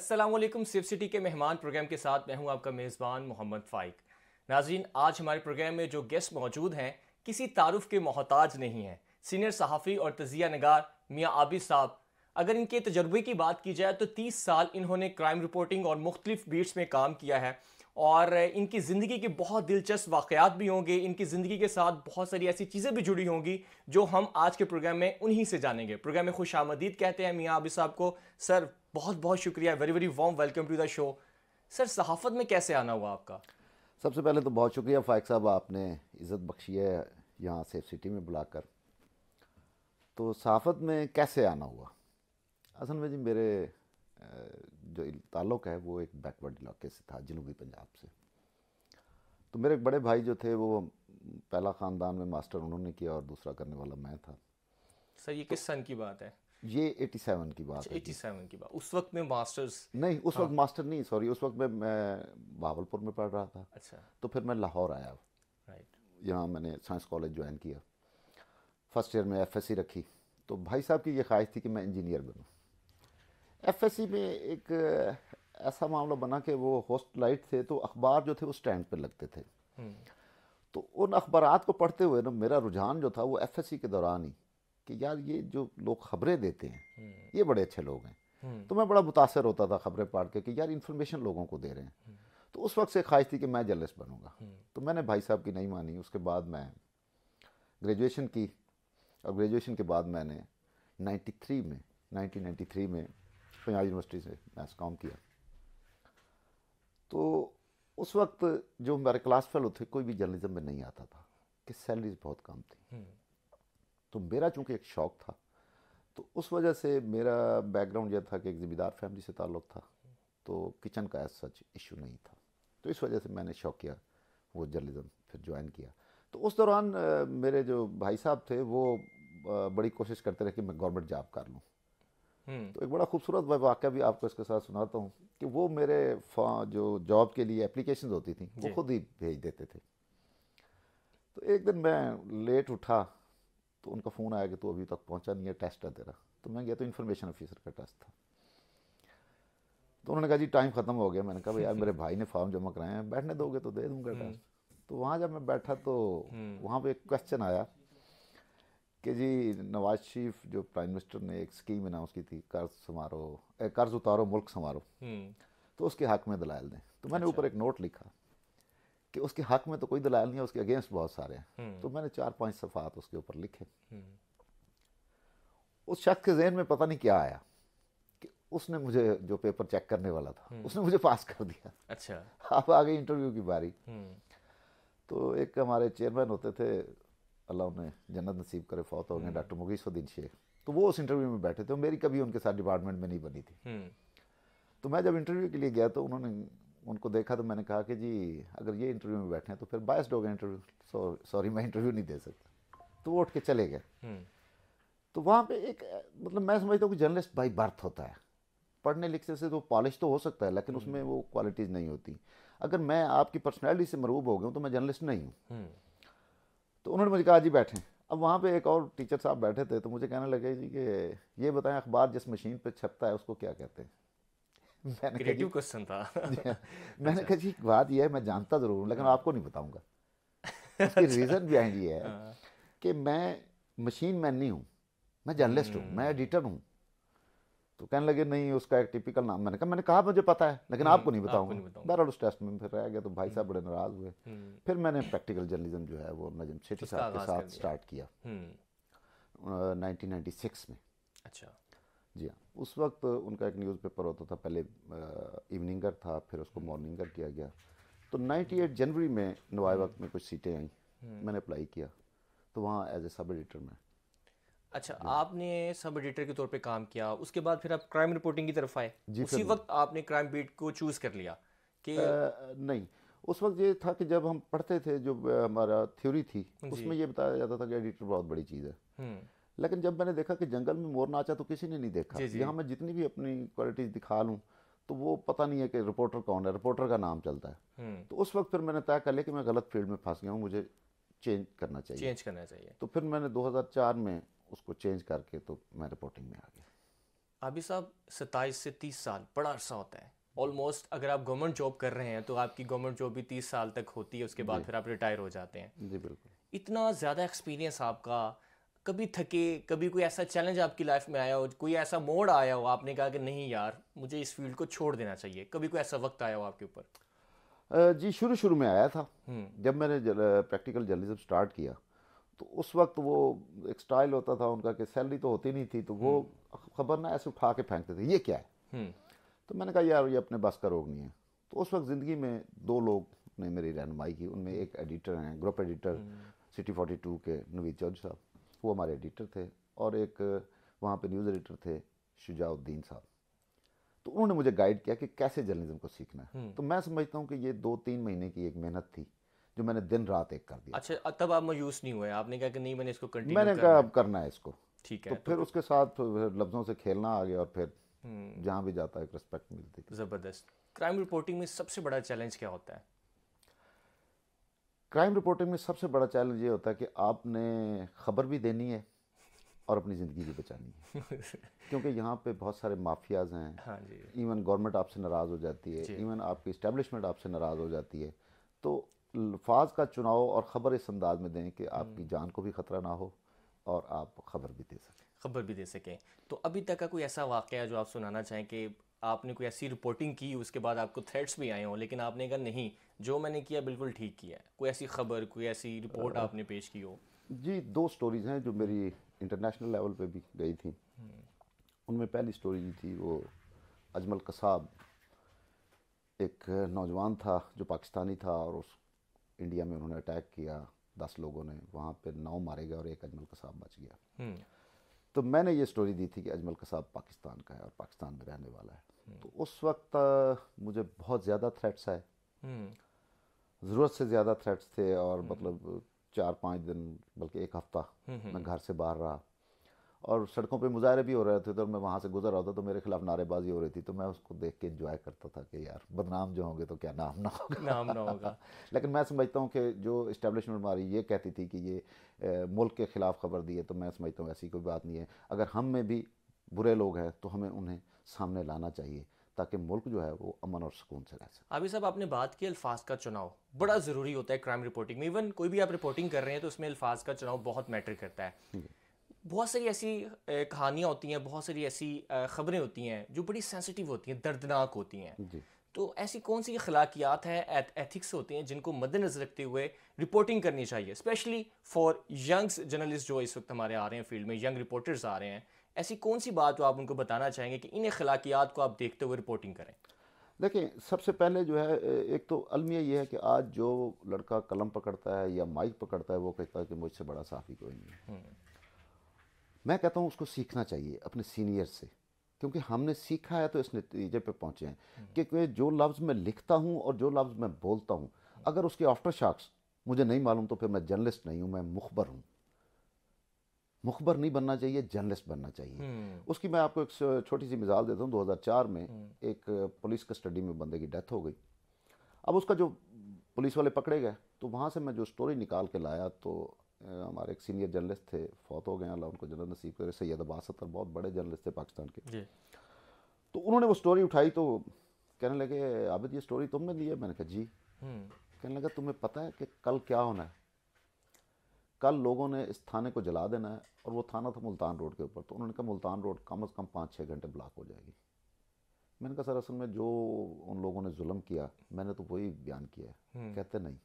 असलम सिव city के मेहमान programme के साथ मैं हूं आपका मेज़बान मोहम्मद फ़ाइक नाजीन आज हमारे प्रोग्राम में जो गेस्ट मौजूद हैं किसी तारुफ के मोहताज नहीं हैं सीनियर सहाफ़ी और तजिया नगार मियाँ आबिद साहब अगर इनके तजर्बे की बात की जाए तो तीस साल इन्होंने क्राइम रिपोर्टिंग और मुख्तलिफ बीट्स में काम किया है और इनकी ज़िंदगी के बहुत दिलचस्प वाक़ात भी होंगे इनकी ज़िंदगी के साथ बहुत सारी ऐसी चीज़ें भी जुड़ी होंगी जो हम आज के प्रोग्राम में उन्हीं से जानेंगे प्रोग्राम में खुश आमदीद कहते हैं मियाँ आबिस साहब को सर बहुत बहुत शुक्रिया very very warm welcome to the show sir सहाफ़त में कैसे आना हुआ आपका सबसे पहले तो बहुत शुक्रिया फाइक साहब आपने इज़्ज़त बख्शी है यहाँ सेफ सिटी में बुलाकर तो सहाफ़त में कैसे आना हुआ असल में जी मेरे जो ताल्लुक़ है वो एक बैकवर्ड इलाके से था जनूबी पंजाब से तो मेरे एक बड़े भाई जो थे वो पहला ख़ानदान में मास्टर उन्होंने किया और दूसरा करने वाला मैं था सर ये तो, किस सन की बात है ये 87 की बात अच्छा, है 87 की बात उस वक्त में मास्टर्स नहीं उस हाँ। वक्त मास्टर नहीं सॉरी उस वक्त में मैं बाबलपुर में पढ़ रहा था अच्छा तो फिर मैं लाहौर आया राइट यहाँ मैंने साइंस कॉलेज ज्वाइन किया फर्स्ट ईयर में एफएससी रखी तो भाई साहब की ये ख्वाहिश थी कि मैं इंजीनियर बनूँ एफएससी में एक ऐसा मामला बना कि वो होस्ट लाइट थे तो अखबार जो थे वो स्टैंड पर लगते थे हम्म। तो उन अखबार को पढ़ते हुए ना मेरा रुझान जो था वो एफ के दौरान ही कि यार ये जो लोग खबरें देते हैं हम्म। ये बड़े अच्छे लोग हैं हम्म। तो मैं बड़ा मुतासर होता था खबरें पढ़ के कि यार इन्फॉर्मेशन लोगों को दे रहे हैं तो उस वक्त से ख्वाहिश थी कि मैं जर्नलिस्ट बनूंगा तो मैंने भाई साहब की नहीं मानी उसके बाद मैं ग्रेजुएशन की और ग्रेजुएशन के बाद मैंने 93 में 1993 में पंजाब यूनिवर्सिटी से मैथ्स कॉम किया तो उस वक्त जो मेरे क्लास फेलो थे कोई भी जर्नलिज्म में नहीं आता था कि सैलरीज बहुत कम थी हम्म। तो मेरा चूंकि एक शौक था तो उस वजह से मेरा बैकग्राउंड यह था कि एक ज़िम्मेदार फैमिली से ताल्लुक़ था तो किचन का एज सच इशू नहीं था तो इस वजह से मैंने शौक किया वो जर्नलिज़म फिर ज्वाइन किया तो उस दौरान मेरे जो भाई साहब थे वो बड़ी कोशिश करते रहे कि मैं गवर्नमेंट जॉब कर लूँ हम्म। तो एक बड़ा खूबसूरत वाक्य भी आपको इसके साथ सुनाता हूँ कि वो मेरे जो जॉब के लिए एप्लीकेशन होती थी वो खुद ही भेज देते थे तो एक दिन मैं लेट उठा तो उनका फ़ोन आया कि तू अभी तक पहुँचा नहीं है टेस्ट है तेरा तो मैं गया तो इन्फॉर्मेशन ऑफिसर का टेस्ट था तो उन्होंने कहा जी टाइम ख़त्म हो गया मैंने कहा भाई यार मेरे भाई ने फॉर्म जमा कराए हैं बैठने दोगे तो दे दूँगा टेस्ट हम्म। तो वहाँ जब मैं बैठा तो हम्म। वहाँ पर एक क्वेश्चन आया कि जी नवाज शरीफ जो प्राइम मिनिस्टर ने एक स्कीम अनाउंस की थी कर्ज समारोह कर्ज उतारो मुल्क समारोह हम्म। तो उसके हक में दलाल दें तो मैंने अच्छा। ऊपर अच्छा। एक नोट लिखा कि उसके हक में तो कोई दलाल नहीं है उसके अगेंस्ट बहुत सारे हैं हम्म। तो मैंने चार पांच सफ़ात उसके ऊपर लिखे हम्म। उस शख्स के जहन में पता नहीं क्या आया कि उसने मुझे जो पेपर चेक करने वाला था उसने मुझे पास कर दिया अच्छा आप आ गई इंटरव्यू की बारी तो एक हमारे चेयरमैन होते थे अल्लाह उन्हें जन्नत नसीब करे फौत हो गए हम्म। डॉक्टर मुगीसुद्दीन शेख तो वो उस इंटरव्यू में बैठे थे मेरी कभी उनके साथ डिपार्टमेंट में नहीं बनी थी हम्म। तो मैं जब इंटरव्यू के लिए गया तो उन्होंने उनको देखा तो मैंने कहा कि जी अगर ये इंटरव्यू में बैठे हैं तो फिर बायस्ड हो गए इंटरव्यू सॉरी मैं इंटरव्यू नहीं दे सकता तो वो उठ के चले गए हम्म। तो वहाँ पे एक मतलब मैं समझता हूँ कि जर्नलिस्ट बाई बर्थ होता है पढ़ने लिखने से तो पॉलिश तो हो सकता है लेकिन उसमें वो क्वालिटीज़ नहीं होती अगर मैं आपकी पर्सनैलिटी से मरूब हो गया हूँ तो मैं जर्नलिस्ट नहीं हूँ तो उन्होंने मुझे कहा जी बैठें अब वहाँ पे एक और टीचर साहब बैठे थे तो मुझे कहने लगे जी कि ये बताएं अखबार जिस मशीन पे छपता है उसको क्या कहते हैं मैंने क्रिएटिव क्वेश्चन था मैंने कहा जी हाँ। अच्छा। बात यह है मैं जानता ज़रूर हूँ लेकिन हाँ। आपको नहीं बताऊँगा उसकी रीज़न भी ये है हाँ। कि मैं मशीन मैन नहीं हूँ मैं जर्नलिस्ट हूँ मैं एडिटर हम्म। हूँ तो कहने लगे नहीं उसका एक टिपिकल नाम मैंने कहा मैंने कहा मुझे पता है लेकिन हम्म, आपको नहीं बताऊंगा बहरहाल उस टेस्ट में फिर रह गया तो भाई साहब हम्म। बड़े नाराज हुए हम्म। फिर मैंने प्रैक्टिकल जर्नलिज्म जो है वो नजम शेट्टी साहब के साथ स्टार्ट किया नाइनटीन में अच्छा जी हाँ उस वक्त उनका एक न्यूज़पेपर होता था पहले इवनिंग कर था फिर उसको मॉर्निंग कर किया गया तो 98 जनवरी में नवाए वक्त में कुछ सीटें आई मैंने अप्लाई किया तो वहाँ एज ए सब एडिटर में अच्छा आपने सब एडिटर के तौर पे काम किया उसके बाद फिर आप क्राइम रिपोर्टिंग की तरफ आए जी उसी वक्त आपने क्राइम बीट को चूज कर लिया कि आ, नहीं उस वक्त ये था कि जब हम पढ़ते थे जो हमारा थ्योरी थी उसमें ये बताया जाता था कि एडिटर बहुत बड़ी चीज़ है हम्म। लेकिन जब मैंने देखा कि जंगल में मोर नाचा तो किसी ने नहीं देखा यहाँ मैं जितनी भी अपनी क्वालिटीज दिखा लूँ तो वो पता नहीं है कि रिपोर्टर कौन है रिपोर्टर का नाम चलता है हम्म। तो उस वक्त फिर मैंने तय कर लिया कि मैं गलत फील्ड में फंस गया हूँ मुझे चेंज करना चाहिए चेंज करना चाहिए तो फिर मैंने 2004 में उसको चेंज करके तो मैं रिपोर्टिंग में आ गया अभी साहब सत्ताईस से तीस साल बड़ा अरसा होता है ऑलमोस्ट अगर आप गवर्नमेंट जॉब कर रहे हैं तो आपकी गवर्नमेंट जॉब भी तीस साल तक होती है उसके बाद फिर आप रिटायर हो जाते हैं जी बिल्कुल इतना ज़्यादा एक्सपीरियंस आपका कभी थके कभी कोई ऐसा चैलेंज आपकी लाइफ में आया हो कोई ऐसा मोड़ आया हो आपने कहा कि नहीं यार मुझे इस फील्ड को छोड़ देना चाहिए कभी कोई ऐसा वक्त आया हो आपके ऊपर जी शुरू शुरू में आया था हम्म। जब मैंने प्रैक्टिकल जर्नलिज्म स्टार्ट किया तो उस वक्त वो एक स्टाइल होता था उनका कि सैलरी तो होती नहीं थी तो वो हम्म। खबर ना ऐसे उठा के फेंकते थे ये क्या है हम्म। तो मैंने कहा यार ये अपने बस का रोग नहीं है तो उस वक्त ज़िंदगी में दो लोग ने मेरी रहनमाई की उनमें एक एडिटर हैं group editor hmm. City forty two के नवीद चौधरी साहब वो हमारे एडिटर थे और एक वहाँ पे न्यूज़ एडिटर थे शुजाउद्दीन साहब तो उन्होंने मुझे गाइड किया कि कैसे जर्नलिज्म को सीखना है तो मैं समझता हूँ कि ये दो तीन महीने की एक मेहनत थी जो मैंने दिन रात एक कर दिया अच्छा तब आप मायूस नहीं हुए आपने कहा कि नहीं मैंने इसको कंटिन्यू मैंने कहा अब करना है इसको ठीक है तो, तो फिर उसके साथ लफ्ज़ों से खेलना आ गया और फिर हम्म। जहाँ भी जाता है एक रिस्पेक्ट मिलती थी ज़बरदस्त क्राइम रिपोर्टिंग में सबसे बड़ा चैलेंज क्या होता है क्राइम रिपोर्टिंग में सबसे बड़ा चैलेंज ये होता है कि आपने खबर भी देनी है और अपनी ज़िंदगी भी बचानी है क्योंकि यहाँ पे बहुत सारे माफियाज हैं हाँ इवन गवर्नमेंट आपसे नाराज़ हो जाती है इवन आपकी इस्टेब्लिशमेंट आपसे नाराज़ हो जाती है तो अल्फाज का चुनाव और ख़बर इस अंदाज में दें कि आपकी हम्म। जान को भी ख़तरा ना हो और आप ख़बर भी दे सकें ख़बर भी दे सकें तो अभी तक का कोई ऐसा वाक़ है जो आप सुनाना चाहें कि आपने कोई ऐसी रिपोर्टिंग की उसके बाद आपको थ्रेट्स भी आए हों लेकिन आपने कहा नहीं जो मैंने किया बिल्कुल ठीक किया है कोई ऐसी ख़बर कोई ऐसी रिपोर्ट आपने पेश की हो जी दो स्टोरीज हैं जो मेरी इंटरनेशनल लेवल पे भी गई थी हम्म। उनमें पहली स्टोरी थी वो अजमल कसाब एक नौजवान था जो पाकिस्तानी था और उस इंडिया में उन्होंने अटैक किया दस लोगों ने वहाँ पर नौ मारे गए और एक अजमल कसाब बच गया हम्म। तो मैंने ये स्टोरी दी थी कि अजमल कसाब पाकिस्तान का है और पाकिस्तान में रहने वाला है हम्म। तो उस वक्त मुझे बहुत ज़्यादा थ्रेट्स आए हम्म। ज़रूरत से ज़्यादा थ्रेट्स थे और मतलब चार पाँच दिन बल्कि एक हफ्ता मैं घर से बाहर रहा और सड़कों पे मुजाहरे भी हो रहे थे तो मैं वहाँ से गुजर रहा था तो मेरे खिलाफ नारेबाजी हो रही थी तो मैं उसको देख के इन्जॉय करता था कि यार बदनाम जो होंगे तो क्या नाम ना होगा नाम ना होगा लेकिन मैं समझता हूँ कि जो इस्टेबलिशमेंट हमारी ये कहती थी कि ये मुल्क के ख़िलाफ़ खबर दी है तो मैं समझता हूँ ऐसी कोई बात नहीं है अगर हम में भी बुरे लोग हैं तो हमें उन्हें सामने लाना चाहिए ताकि मुल्क जो है वो अमन और सुकून से रह सके अभी साहब आपने बात की अल्फाज का चुनाव बड़ा ज़रूरी होता है क्राइम रिपोर्टिंग में इवन कोई भी आप रिपोर्टिंग कर रहे हैं तो उसमें अल्फाज का चुनाव बहुत मैटर करता है बहुत सारी ऐसी कहानियाँ होती हैं बहुत सारी ऐसी ख़बरें होती हैं जो बड़ी सेंसिटिव होती हैं दर्दनाक होती हैं तो ऐसी कौन सी अखलाकियात हैं एथिक्स होते हैं जिनको मद्देनजर रखते हुए रिपोर्टिंग करनी चाहिए स्पेशली फॉर यंग्स जर्नलिस्ट जो इस वक्त हमारे आ रहे हैं फील्ड में यंग रिपोर्टर्स आ रहे हैं ऐसी कौन सी बात जो आप उनको बताना चाहेंगे कि इन अखलाकियात को आप देखते हुए रिपोर्टिंग करें देखिए सबसे पहले जो है एक तो अलमिया ये है कि आज जो लड़का कलम पकड़ता है या माइक पकड़ता है वो कहता है कि मुझसे बड़ा साफ़ी कोई नहीं है हम्म। मैं कहता हूँ उसको सीखना चाहिए अपने सीनियर से क्योंकि हमने सीखा है तो इस नतीजे पे पहुँचे हैं क्योंकि हम्म। जो लफ्ज़ मैं लिखता हूँ और जो लफ्ज़ मैं बोलता हूँ अगर उसके आफ्टर शार्क्स मुझे नहीं मालूम तो फिर मैं जर्नलिस्ट नहीं हूँ मैं मुखबर हूँ मुखबर नहीं बनना चाहिए जर्नलिस्ट बनना चाहिए हम्म। उसकी मैं आपको एक छोटी सी मिसाल देता हूँ 2004 में हम्म। एक पुलिस कस्टडी में बंदे की डेथ हो गई अब उसका जो पुलिस वाले पकड़े गए तो वहाँ से मैं जो स्टोरी निकाल के लाया तो हमारे एक सीनियर जर्नलिस्ट थे फौत हो गए अल्लाह उनको जन्नत नसीब करे सैयद अब्बास सत्तर बहुत बड़े जर्नलिस्ट थे पाकिस्तान के तो उन्होंने वो स्टोरी उठाई तो कहने लगे आबिद ये स्टोरी तुमने ली है मैंने कहा जी हम्म। कहने लगा तुम्हें पता है कि कल क्या होना है कल लोगों ने इस थाने को जला देना है और वो थाना था मुल्तान रोड के ऊपर तो उन्होंने कहा मुल्तान रोड कम अज़ कम पाँच छः घंटे ब्लॉक हो जाएगी मैंने कहा सर असल में जो उन लोगों ने जुल्म किया मैंने तो वही बयान किया है हम्म। कहते नहीं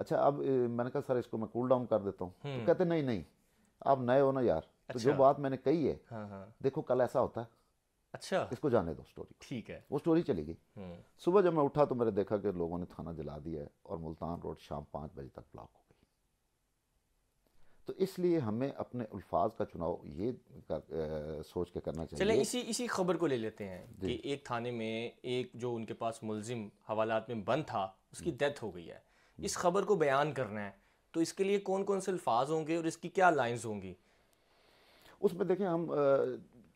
अच्छा अब मैंने कहा सर इसको मैं कूल डाउन कर देता हूँ तो हम्म। कहते नहीं नहीं आप नए हो ना यार अच्छा। तो जो अच्छा। बात मैंने कही है हाँ हाँ। देखो कल ऐसा होता है अच्छा इसको जाने दो स्टोरी ठीक है वो स्टोरी चली गई हम्म। सुबह जब मैं उठा तो मैंने देखा कि लोगों ने थाना जला दिया है और मुल्तान रोड शाम पाँच बजे तक ब्लॉक हो गई तो इसलिए हमें अपने अल्फाज का चुनाव ये कर, आ, सोच के करना चाहिए चले इसी इसी खबर को ले लेते हैं कि एक थाने में एक जो उनके पास मुलजिम हवालात में बंद था उसकी डेथ हो गई है इस खबर को बयान करना है तो इसके लिए कौन कौन से अल्फाज होंगे और इसकी क्या लाइन्स होंगी उसमें देखें हम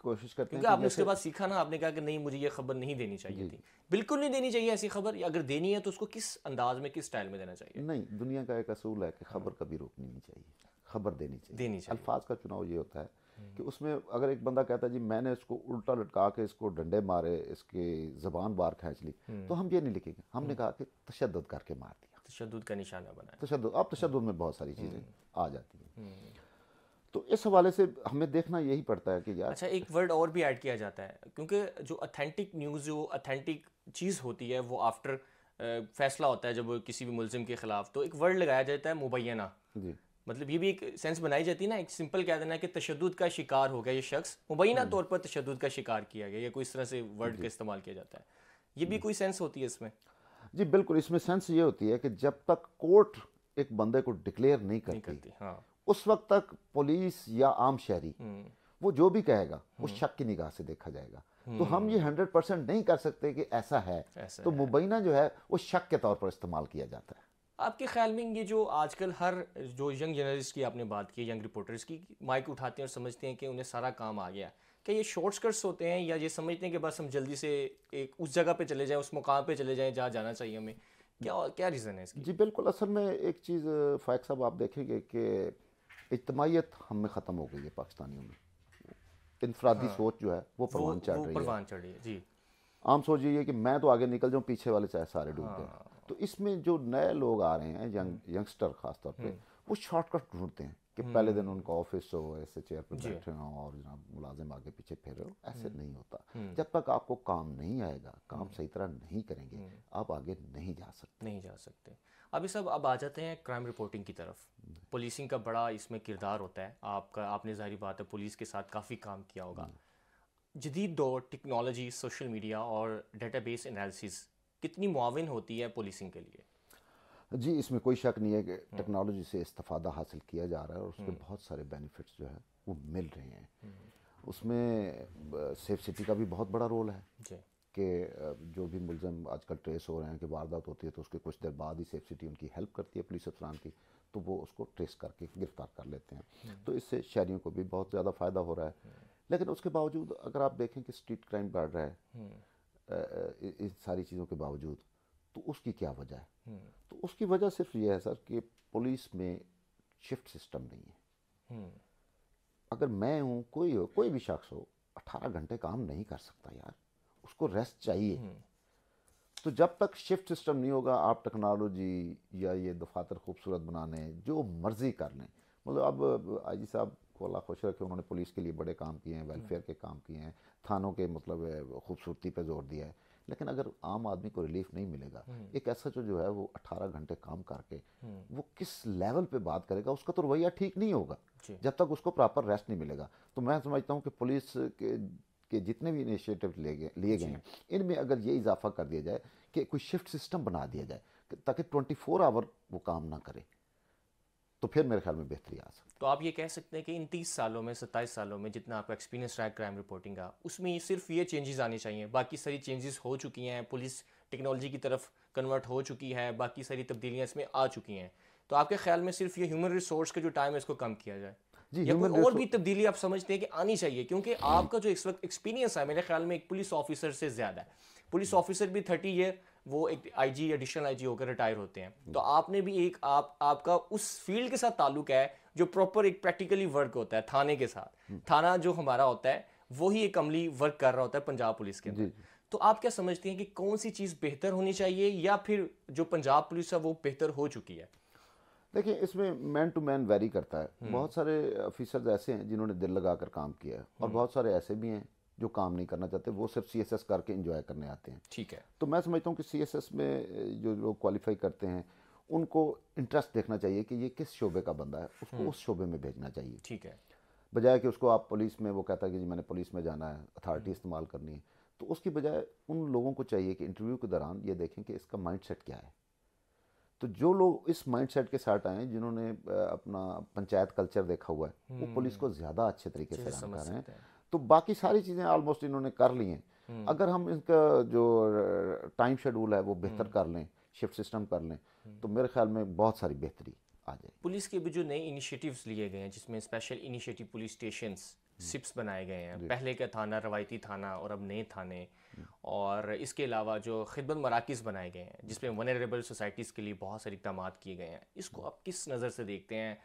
कोशिश करते क्योंकि हैं आपने उसके बाद सीखा ना आपने कहा कि नहीं मुझे ये खबर नहीं देनी चाहिए थी बिल्कुल नहीं देनी चाहिए ऐसी खबर या अगर देनी है तो उसको किस अंदाज में किस स्टाइल में देना चाहिए नहीं दुनिया का एक असूल है कि खबर कभी रोकनी नहीं चाहिए खबर देनी चाहिए देनी चाहिए अल्फाज का चुनाव ये होता है हम्म। कि उसमें अगर एक बंदा कहता है जी मैंने इसको उल्टा लटका के इसको डंडे मारे इसकी जबान बार खींच ली हम्म। तो हम ये नहीं लिखेंगे हमने हम्म। कहा कि तशद करके मार दिया तशद का निशाना बनाए तशद अब तशद में बहुत सारी चीज़ें हम्म। आ जाती हैं हम्म। तो इस हवाले से हमें देखना यही पड़ता है कि यार अच्छा एक वर्ड और भी ऐड किया जाता है क्योंकि जो अथेंटिक न्यूज़ जो अथेंटिक चीज़ होती है वो आफ्टर फैसला होता है जब किसी भी मुलजिम के खिलाफ तो एक वर्ड लगाया जाता है मुबैना जी मतलब ये भी एक सेंस बनाई जाती है ना एक सिंपल कह देना कि तशद का शिकार हो गया ये शख्स मुबैना हम्म। तौर पर तशद का शिकार किया गया या कोई इस तरह से वर्ड का इस्तेमाल किया जाता है ये भी कोई सेंस होती है इसमें जी बिल्कुल इसमें सेंस ये होती है कि जब तक कोर्ट एक बंदे को डिक्लेयर नहीं करती, नहीं करती हाँ। उस वक्त तक पुलिस या आम शहरी हम्म। वो जो भी कहेगा वो हम्म। शक की निगाह से देखा जाएगा तो हम्म। हम ये हंड्रेड परसेंट नहीं कर सकते कि ऐसा है ऐसा तो मुबैना जो है वो शक के तौर पर इस्तेमाल किया जाता है आपके ख्याल में ये जो आजकल हर जो यंग जर्नलिस्ट की आपने बात की यंग रिपोर्टर्स की माइक उठाते हैं और समझते हैं कि उन्हें सारा काम आ गया है क्या ये शॉर्ट कट्स होते हैं या ये समझते हैं कि बस हम जल्दी से एक उस जगह पे चले जाएं उस मुकाम पे चले जाएं जहाँ जाना चाहिए हमें क्या क्या रीज़न है इसकी जी बिल्कुल असल में एक चीज़ फ़ायक साहब आप देखेंगे कि इजमाहीत हमें ख़त्म हो गई है पाकिस्तानियों में इनफरादी हाँ, सोच जो है वो परवान चढ़ रही है चढ़ रही है जी आम सोच ये कि मैं तो आगे निकल जाऊँ पीछे वाले चाहे सारे डूब गए हाँ। तो इसमें जो नए लोग आ रहे हैं यंग हम्म। यंगस्टर खासतौर पर हम्म। वो शॉर्टकट ढूंढते हैं कि पहले हम्म। दिन उनका ऑफिस हो ऐसे चेयर पर बैठे हो और जनाब मुलाजिम आगे पीछे फिर रहे हो ऐसे हम्म। नहीं होता हम्म। जब तक आपको काम नहीं आएगा काम सही तरह नहीं करेंगे आप आगे नहीं जा सकते नहीं जा सकते अभी सब अब आ जाते हैं क्राइम रिपोर्टिंग की तरफ पुलिसिंग का बड़ा इसमें किरदार होता है आपका आपने जाहिर बात है पुलिस के साथ काफ़ी काम किया होगा जदीद दौर टेक्नोलॉजी सोशल मीडिया और डेटाबेस एनालिसिस कितनी मुआवन होती है पुलिसिंग के लिए जी इसमें कोई शक नहीं है कि टेक्नोलॉजी हम्म। से इस्ता हासिल किया जा रहा है और उसके हम्म। बहुत सारे बेनिफिट्स जो है वो मिल रहे हैं हम्म। उसमें सेफ सिटी का भी बहुत बड़ा रोल है कि जो भी मुलजम आजकल ट्रेस हो रहे हैं कि वारदात होती है तो उसके कुछ देर बाद ही सेफ सिटी उनकी हेल्प करती है पुलिस अफसरान की तो वो उसको ट्रेस करके गिरफ्तार कर लेते हैं तो इससे शहरीों को भी बहुत ज़्यादा फ़ायदा हो रहा है लेकिन उसके बावजूद अगर आप देखें कि स्ट्रीट क्राइम बढ़ रहा है इन सारी चीज़ों के बावजूद तो उसकी क्या वजह है हम्म। तो उसकी वजह सिर्फ ये है सर कि पुलिस में शिफ्ट सिस्टम नहीं है हम्म। अगर मैं हूँ कोई हो कोई भी शख्स हो अठारह घंटे काम नहीं कर सकता यार उसको रेस्ट चाहिए हम्म। तो जब तक शिफ्ट सिस्टम नहीं होगा आप टेक्नोलॉजी या ये दफातर खूबसूरत बनाने जो मर्जी कर लें मतलब अब आई जी साहब को अल्लाह खुश रखे उन्होंने पुलिस के लिए बड़े काम किए हैं वेलफेयर के काम किए हैं थानों के मतलब खूबसूरती पे जोर दिया है लेकिन अगर आम आदमी को रिलीफ नहीं मिलेगा हम्म। एक ऐसा जो जो है वो 18 घंटे काम करके हम्म। वो किस लेवल पे बात करेगा उसका तो रवैया ठीक नहीं होगा जब तक उसको प्रॉपर रेस्ट नहीं मिलेगा तो मैं समझता हूँ कि पुलिस के के जितने भी इनिशिएटिव लिए गए हैं इनमें अगर ये इजाफा कर दिया जाए कि कोई शिफ्ट सिस्टम बना दिया जाए ताकि 24 आवर वो काम ना करे फिर मेरे ख्याल में बेहतरी आ सकती तो आप ये कह सकते हैं कि इन तीस सालों में सत्ताईस सालों में जितना आपका एक्सपीरियंस रहा है क्राइम रिपोर्टिंग का उसमें सिर्फ ये चेंजेस आने चाहिए बाकी सारी चेंजेस हो चुकी हैं पुलिस टेक्नोलॉजी की तरफ कन्वर्ट हो चुकी है बाकी सारी तब्दीलियाँ इसमें आ चुकी हैं तो आपके ख्याल में सिर्फ ये ह्यूमन रिसोर्स का जो टाइम है इसको कम किया जाए जी या कोई और भी तब्दीली आप समझते हैं कि आनी चाहिए क्योंकि आपका जो इस वक्त एक्सपीरियंस है मेरे ख्याल में एक पुलिस ऑफिसर से ज़्यादा है पुलिस ऑफिसर भी थर्टी ईयर वो एक आईजी एडिशनल आईजी होकर रिटायर होते हैं तो आपने भी एक आप आपका उस फील्ड के साथ ताल्लुक है जो प्रॉपर एक प्रैक्टिकली वर्क होता है थाने के साथ हम्म। थाना जो हमारा होता है वही एक अमली वर्क कर रहा होता है पंजाब पुलिस के अंदर तो आप क्या समझते हैं कि कौन सी चीज़ बेहतर होनी चाहिए या फिर जो पंजाब पुलिस है वो बेहतर हो चुकी है देखिए इसमें मैन टू मैन वेरी करता है हम्म। बहुत सारे ऑफिसर्स ऐसे हैं जिन्होंने दिल लगा कर काम किया है और हम्म। बहुत सारे ऐसे भी हैं जो काम नहीं करना चाहते वो सिर्फ सी करके इंजॉय करने आते हैं ठीक है तो मैं समझता हूँ कि सी में जो लोग क्वालिफाई करते हैं उनको इंटरेस्ट देखना चाहिए कि ये किस शोबे का बंदा है उसको हम्म। उस शोबे में भेजना चाहिए ठीक है बजाय कि उसको आप पुलिस में वो कहता है कि जी मैंने पुलिस में जाना है अथॉरिटी हम्म। इस्तेमाल करनी है तो उसकी बजाय उन लोगों को चाहिए कि इंटरव्यू के दौरान ये देखें कि इसका माइंड क्या है तो जो लोग इस माइंडसेट के साथ आए जिन्होंने अपना पंचायत कल्चर देखा हुआ है वो हम्म। पुलिस को ज़्यादा अच्छे तरीके से काम कर रहे हैं तो बाकी सारी चीज़ें ऑलमोस्ट इन्होंने कर ली हैं हम्म। अगर हम इनका जो टाइम शेड्यूल है वो बेहतर हम्म। कर लें शिफ्ट सिस्टम कर लें तो मेरे ख्याल में बहुत सारी बेहतरी आ जाए पुलिस के भी जो नए इनिशिएटिव्स लिए गए हैं जिसमें स्पेशल इनिशिएटिव पुलिस स्टेशन सिप्स बनाए गए हैं पहले का थाना रवायती थाना और अब नए थाने और इसके अलावा जो खिदमत मराकज़ बनाए गए हैं जिसमें वनरेबल सोसाइटीज़ के लिए बहुत सारे इकदाम किए गए हैं इसको आप किस नज़र से देखते हैं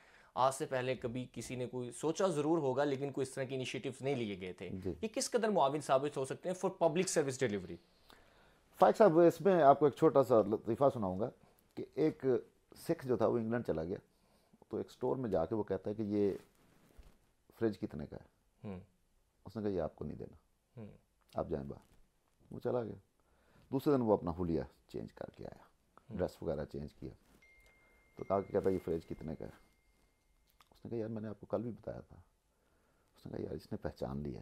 आज से पहले कभी किसी ने कोई सोचा ज़रूर होगा लेकिन कोई इस तरह के इनिशिएटिव्स नहीं लिए गए थे ये किस कदर मुआविन साबित हो सकते हैं for public service delivery Faiq साहब इसमें आपको एक छोटा सा लतीफ़ा सुनाऊंगा कि एक सिख जो था वो इंग्लैंड चला गया तो एक स्टोर में जाके वो कहता है कि ये फ्रिज कितने का है हम्म। उसने कहा ये आपको नहीं देना हम्म। आप जाएं बाहर वो चला गया दूसरे दिन वो अपना हुलिया चेंज करके आया ड्रेस हम्म। वगैरह चेंज किया तो कहा कि कहता ये फ्रिज कितने का है उसने कहा यार मैंने आपको कल भी बताया था उसने कहा यार इसने पहचान लिया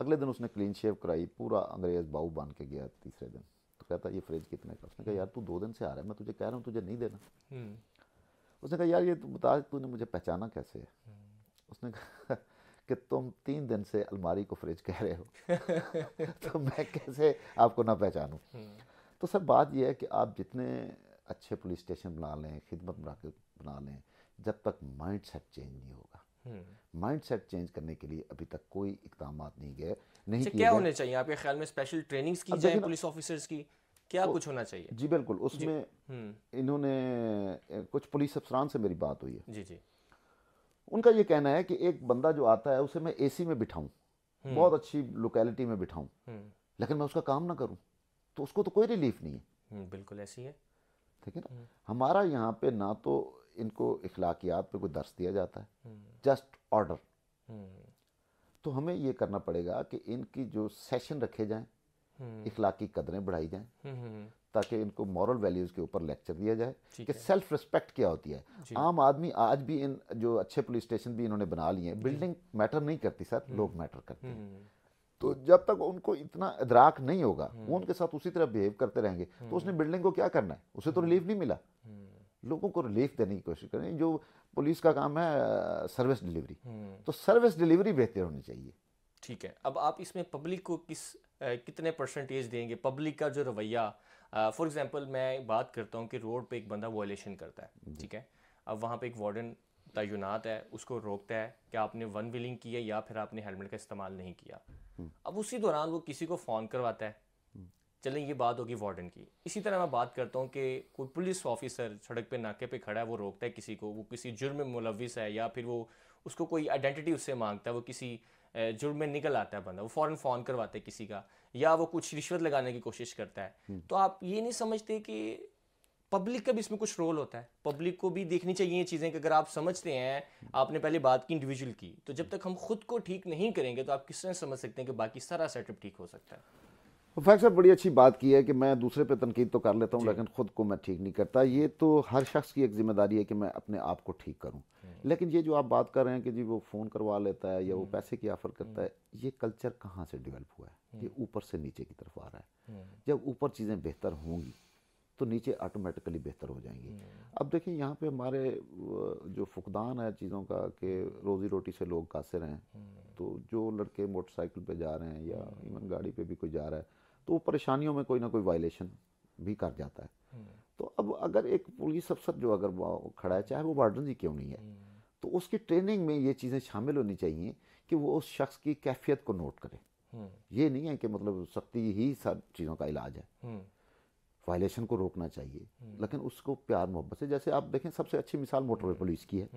अगले दिन उसने क्लीन शेव कराई पूरा अंग्रेज़ बाऊ बांध के गया तीसरे दिन तो कहता ये फ्रिज कितने का उसने कहा यार तू दो दिन से आ रहा है मैं तुझे कह रहा हूँ तुझे नहीं देना हम्म। उसने कहा यार ये तू तो बता तूने मुझे पहचाना कैसे है हम्म। उसने कहा कि तुम तीन दिन से अलमारी को फ्रिज कह रहे हो तो मैं कैसे आपको ना पहचानूँ हम्म। तो सर बात यह है कि आप जितने अच्छे पुलिस स्टेशन बना लें खिदमत बना बना लें जब तक माइंड सेट चेंज नहीं होगा माइंड सेट चेंज करने के लिए अभी तक कोई इकदाम नहीं गए नहीं अच्छा, क्या होने चाहिए आपके ख्याल में स्पेशल ट्रेनिंग्स की जाए पुलिस ऑफिसर्स की क्या कुछ होना चाहिए जी बिल्कुल उसमें हम्म। इन्होंने कुछ पुलिस अफसरान से मेरी बात हुई है जी जी उनका ये कहना है कि एक बंदा जो आता है उसे मैं एसी में बिठाऊं हम्म। बहुत अच्छी लोकेलिटी में बिठाऊं हम्म। लेकिन मैं उसका काम ना करूं तो उसको तो कोई रिलीफ नहीं है हम्म, बिल्कुल ऐसी है ठीक है ना हमारा यहाँ पे ना तो इनको इखलाकियात पे कोई दर्श दिया जाता है जस्ट ऑर्डर तो हमें ये करना पड़ेगा कि इनकी जो सेशन रखे जाएं इखलाकी कदरें बढ़ाई जाएं ताकि इनको मॉरल वैल्यूज़ के ऊपर लेक्चर दिया जाए कि सेल्फ रिस्पेक्ट क्या होती है आम आदमी आज भी इन जो अच्छे पुलिस स्टेशन भी इन्होंने बना लिए हैं बिल्डिंग मैटर नहीं करती सर हम्म। लोग मैटर करते हैं हम्म। तो जब तक उनको इतना इदराक नहीं होगा हम्म। वो उनके साथ उसी तरह बिहेव करते रहेंगे तो उसने बिल्डिंग को क्या करना है उसे तो रिलीफ नहीं मिला लोगों को रिलीफ देने की कोशिश करें जो पुलिस का काम है सर्विस डिलीवरी तो सर्विस डिलीवरी बेहतर होनी चाहिए ठीक है अब आप इसमें पब्लिक को किस कितने परसेंटेज देंगे पब्लिक का जो रवैया फॉर uh, एग्जाम्पल मैं बात करता हूँ कि रोड पर एक बंदा वॉयलेशन करता है ठीक है अब वहाँ पर एक वार्डन तयनात है उसको रोकता है कि आपने वन व्हीलिंग की है या फिर आपने हेलमेट का इस्तेमाल नहीं किया हम्म। अब उसी दौरान वो किसी को फ़ोन करवाता है हम्म। चलें ये बात होगी वार्डन की इसी तरह मैं बात करता हूँ कि कोई पुलिस ऑफिसर सड़क पे नाके पे खड़ा है वो रोकता है किसी को वो किसी जुर्म में मुलविस है या फिर वो उसको कोई आइडेंटिटी उससे मांगता है वो किसी जुर्म में निकल आता है बंदा वो फॉरन फोन करवाता है किसी का या वो कुछ रिश्वत लगाने की कोशिश करता है हम्म। तो आप ये नहीं समझते कि पब्लिक का भी इसमें कुछ रोल होता है पब्लिक को भी देखनी चाहिए ये चीज़ें कि अगर आप समझते हैं आपने पहले बात की इंडिविजुअल की तो जब तक हम खुद को ठीक नहीं करेंगे तो आप किस तरह समझ सकते हैं कि बाकी सारा सेटअप ठीक हो सकता है फैक्ट साहब बड़ी अच्छी बात की है कि मैं दूसरे पे तनकीद तो कर लेता हूँ लेकिन ख़ुद को मैं ठीक नहीं करता ये तो हर शख्स की एक ज़िम्मेदारी है कि मैं अपने आप को ठीक करूँ हम्म। लेकिन ये जो आप बात कर रहे हैं कि जी वो फ़ोन करवा लेता है या वो हम्म। पैसे की ऑफ़र करता हम्म। है ये कल्चर कहाँ से डिवेल्प हुआ है ये ऊपर से नीचे की तरफ आ रहा है जब ऊपर चीज़ें बेहतर होंगी तो नीचे ऑटोमेटिकली बेहतर हो जाएंगी अब देखिए यहाँ पे हमारे जो फुकदान है चीज़ों का कि रोज़ी रोटी से लोग कासिर हैं तो जो लड़के मोटरसाइकिल पे जा रहे हैं या इवन हम्म। गाड़ी पे भी कोई जा रहा है तो वो परेशानियों में कोई ना कोई वायलेशन भी कर जाता है हम्म। तो अब अगर एक पुलिस अफसर जो अगर खड़ा है चाहे वो वार्डन जी क्यों नहीं है हम्म। तो उसकी ट्रेनिंग में ये चीज़ें शामिल होनी चाहिए कि वो उस शख्स की कैफियत को नोट करे ये नहीं है कि मतलब सख्ती ही सब चीज़ों का इलाज है वायलेशन को रोकना चाहिए लेकिन उसको प्यार मोहब्बत से जैसे आप देखें सबसे अच्छी मिसाल मोटरवे पुलिस की है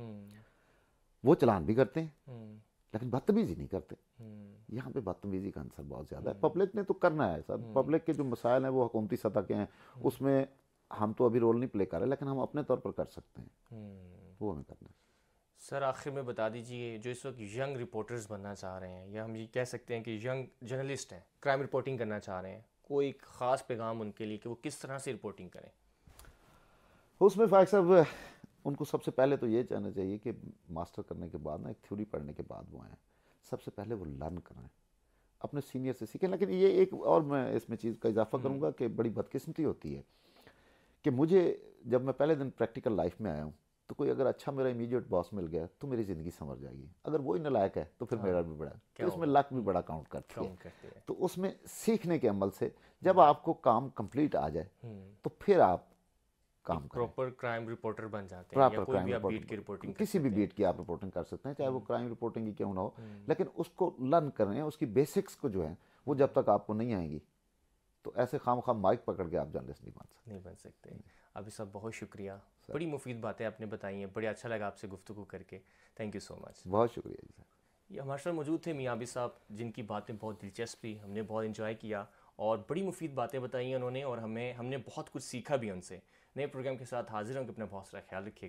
वो चलान भी करते हैं लेकिन बदतमीजी नहीं करते हम्म। यहाँ पे बदतमीजी का अंसर बहुत ज़्यादा है हम्म। पब्लिक ने तो करना है सर हम्म। पब्लिक के जो मसाइल हैं वो हकूमती सतह के हैं उसमें हम तो अभी रोल नहीं प्ले कर रहे लेकिन हम अपने तौर पर कर सकते हैं वो हमें करना है सर आखिर में बता दीजिए जो इस वक्त यंग रिपोर्टर्स बनना चाह रहे हैं या हम ये कह सकते हैं कि यंग जर्नलिस्ट हैं क्राइम रिपोर्टिंग करना चाह रहे हैं कोई ख़ास पैगाम उनके लिए कि वो किस तरह से रिपोर्टिंग करें उसमें फाइक साहब उनको सबसे पहले तो ये जानना चाहिए कि मास्टर करने के बाद ना एक थ्योरी पढ़ने के बाद वो आएँ सबसे पहले वो लर्न करें अपने सीनियर से सीखें लेकिन ये एक और मैं इसमें चीज़ का इजाफा हम्म। करूँगा कि बड़ी बदकिस्मती होती है कि मुझे जब मैं पहले दिन प्रैक्टिकल लाइफ में आया हूँ तो कोई अगर अच्छा मेरा इमीडिएट बॉस मिल गया तो मेरी ज़िंदगी संवर जाएगी अगर वही नलायक है तो फिर हाँ। मेरा भी बड़ा तो उसमें लक भी बड़ा काउंट करती करती है तो उसमें सीखने के अमल से जब हम्म। आपको काम कंप्लीट आ जाए हम्म। तो फिर आप काम प्रॉपर क्राइम रिपोर्टर बन जाते हैं या कोई भी आप बीट की रिपोर्टिंग किसी भी बीट की आप रिपोर्टिंग कर सकते हैं चाहे वो क्राइम रिपोर्टिंग की क्यों ना हो हम्म। लेकिन उसको लर्न कर रहे हैं उसकी बेसिक्स को जो है वो जब तक आपको नहीं आएंगी तो ऐसे खाम खाम माइक पकड़ के आप जर्नलिस्ट नहीं बन सकते नहीं बन सकते हम्म। अभी सब बहुत शुक्रिया बड़ी मुफीद बातें आपने बताई हैं बड़ी अच्छा लगा आपसे गुफ्तु करके थैंक यू सो मच बहुत शुक्रिया जी ये हमारे साथ मौजूद थे मियाँ अभी साहब जिनकी बातें बहुत दिलचस्प थी हमने बहुत इन्जॉय किया और बड़ी मुफीद बातें बताई उन्होंने और हमें हमने बहुत कुछ सीखा भी उनसे नए प्रोग्राम के साथ हाजिर होंगे अपना बहुत सारा ख्याल रखिए